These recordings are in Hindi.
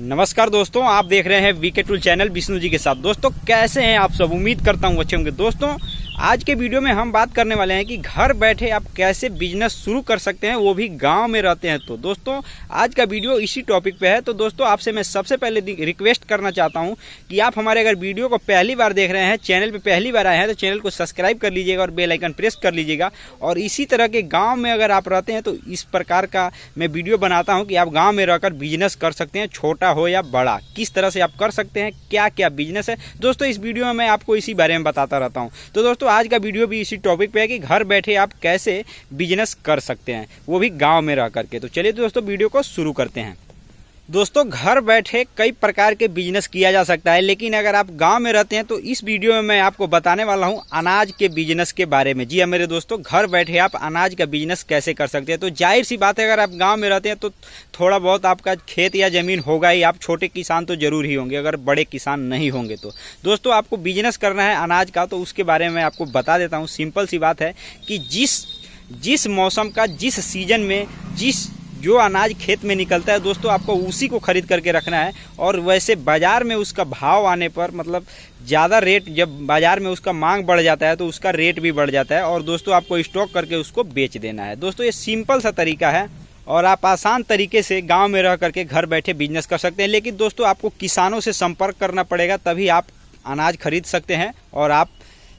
नमस्कार दोस्तों आप देख रहे हैं VK tool channel Vishnu ji के साथ दोस्तों कैसे हैं आप सब उम्मीद करता हूँ अच्छे होंगे दोस्तों आज के वीडियो में हम बात करने वाले हैं कि घर बैठे आप कैसे बिजनेस शुरू कर सकते हैं वो भी गांव में रहते हैं तो दोस्तों आज का वीडियो इसी टॉपिक पे है तो दोस्तों आपसे मैं सबसे पहले रिक्वेस्ट करना चाहता हूं कि आप हमारे अगर वीडियो को पहली बार देख रहे हैं चैनल पे पहली बार आए हैं तो चैनल को सब्सक्राइब कर लीजिएगा और बेलाइकन प्रेस कर लीजिएगा और इसी तरह के गाँव में अगर आप रहते हैं तो इस प्रकार का मैं वीडियो बनाता हूँ कि आप गाँव में रहकर बिजनेस कर सकते हैं छोटा हो या बड़ा किस तरह से आप कर सकते हैं क्या क्या बिजनेस है दोस्तों इस वीडियो में मैं आपको इसी बारे में बताता रहता हूँ तो दोस्तों दोस्तों आज का वीडियो भी इसी टॉपिक पे है कि घर बैठे आप कैसे बिजनेस कर सकते हैं वो भी गांव में रह करके तो चलिए दोस्तों वीडियो को शुरू करते हैं दोस्तों घर बैठे कई प्रकार के बिजनेस किया जा सकता है लेकिन अगर आप गांव में रहते हैं तो इस वीडियो में मैं आपको बताने वाला हूं अनाज के बिजनेस के बारे में जी हाँ मेरे दोस्तों घर बैठे आप अनाज का बिजनेस कैसे कर सकते हैं तो जाहिर सी बात है अगर आप गांव में रहते हैं तो थोड़ा बहुत आपका खेत या ज़मीन होगा ही आप छोटे किसान तो ज़रूर ही होंगे अगर बड़े किसान नहीं होंगे तो दोस्तों आपको बिजनेस करना है अनाज का तो उसके बारे में आपको बता देता हूँ सिंपल सी बात है कि जिस जिस मौसम का जिस सीजन में जिस जो अनाज खेत में निकलता है दोस्तों आपको उसी को खरीद करके रखना है और वैसे बाज़ार में उसका भाव आने पर मतलब ज़्यादा रेट जब बाज़ार में उसका मांग बढ़ जाता है तो उसका रेट भी बढ़ जाता है और दोस्तों आपको स्टॉक करके उसको बेच देना है दोस्तों ये सिंपल सा तरीका है और आप आसान तरीके से गांव में रह करके घर बैठे बिजनेस कर सकते हैं लेकिन दोस्तों आपको किसानों से संपर्क करना पड़ेगा तभी आप अनाज खरीद सकते हैं और आप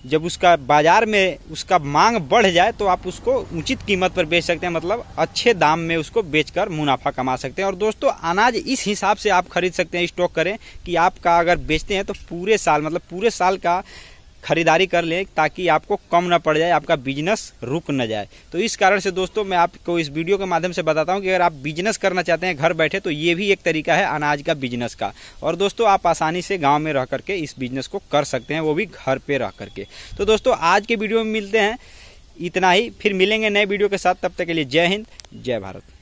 जब उसका बाज़ार में उसका मांग बढ़ जाए तो आप उसको उचित कीमत पर बेच सकते हैं मतलब अच्छे दाम में उसको बेचकर मुनाफा कमा सकते हैं और दोस्तों अनाज इस हिसाब से आप खरीद सकते हैं स्टॉक करें कि आपका अगर बेचते हैं तो पूरे साल मतलब पूरे साल का खरीदारी कर लें ताकि आपको कम ना पड़ जाए आपका बिजनेस रुक न जाए तो इस कारण से दोस्तों मैं आपको इस वीडियो के माध्यम से बताता हूँ कि अगर आप बिजनेस करना चाहते हैं घर बैठे तो ये भी एक तरीका है अनाज का बिजनेस का और दोस्तों आप आसानी से गाँव में रह करके इस बिजनेस को कर सकते हैं वो भी घर पर रह करके तो दोस्तों आज के वीडियो में मिलते हैं इतना ही फिर मिलेंगे नए वीडियो के साथ तब तक के लिए जय हिंद जय भारत